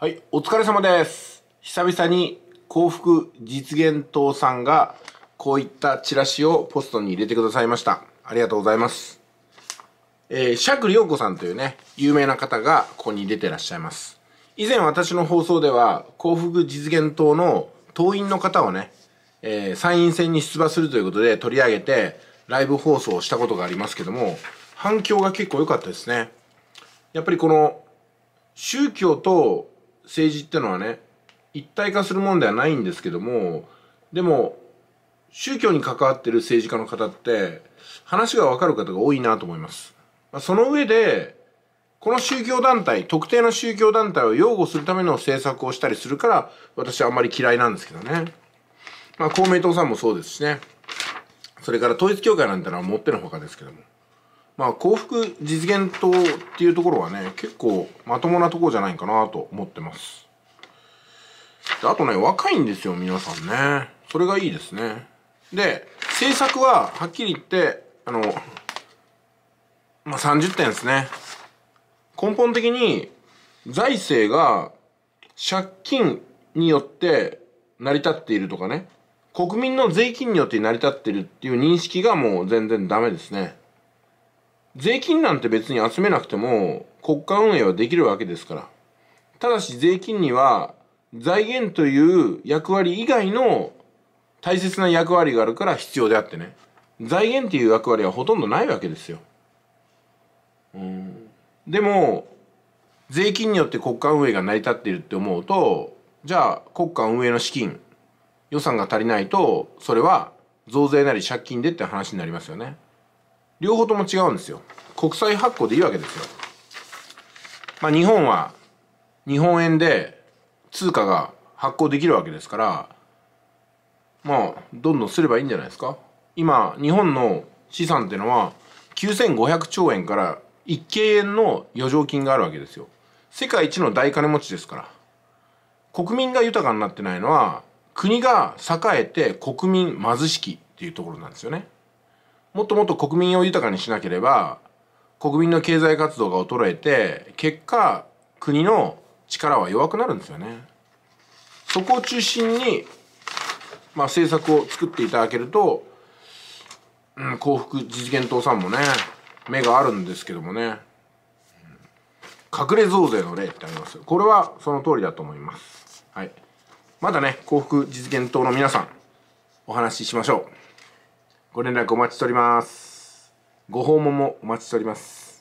はい、お疲れ様です。久々に幸福実現党さんがこういったチラシをポストに入れてくださいました。ありがとうございます。えー、釈良子さんというね、有名な方がここに出てらっしゃいます。以前私の放送では幸福実現党の党員の方をね、えー、参院選に出馬するということで取り上げてライブ放送をしたことがありますけども、反響が結構良かったですね。やっぱりこの宗教と政治ってのはね一体化するもんではないんですけどもでも宗教に関わってる政治家の方って話がわかる方が多いなと思います。その上でこの宗教団体特定の宗教団体を擁護するための政策をしたりするから私はあんまり嫌いなんですけどね。まあ、公明党さんもそうですしね。それから統一教会なんてのはもってのほかですけども。まあ、幸福実現党っていうところはね、結構まともなとこじゃないかなと思ってます。であとね、若いんですよ、皆さんね。それがいいですね。で、政策は、はっきり言って、あの、まあ、30点ですね。根本的に、財政が借金によって成り立っているとかね、国民の税金によって成り立っているっていう認識がもう全然ダメですね。税金なんて別に集めなくても国家運営はできるわけですから。ただし税金には財源という役割以外の大切な役割があるから必要であってね。財源っていう役割はほとんどないわけですよ。うん、でも、税金によって国家運営が成り立っているって思うと、じゃあ国家運営の資金、予算が足りないと、それは増税なり借金でって話になりますよね。両方とも違うんですよ国債発行でいいわけですよまあ日本は日本円で通貨が発行できるわけですからまあどんどんすればいいんじゃないですか今日本の資産っていうのは9500兆円から1京円の余剰金があるわけですよ世界一の大金持ちですから国民が豊かになってないのは国が栄えて国民貧しきっていうところなんですよね。もっともっと国民を豊かにしなければ国民の経済活動が衰えて結果国の力は弱くなるんですよね。そこを中心に、まあ、政策を作っていただけると、うん、幸福実現党さんもね目があるんですけどもね隠れ増税の例ってありますこれはその通りだと思います。はい、まだね幸福実現党の皆さんお話ししましょう。ご連絡お待ちしております。ご訪問もお待ちしております。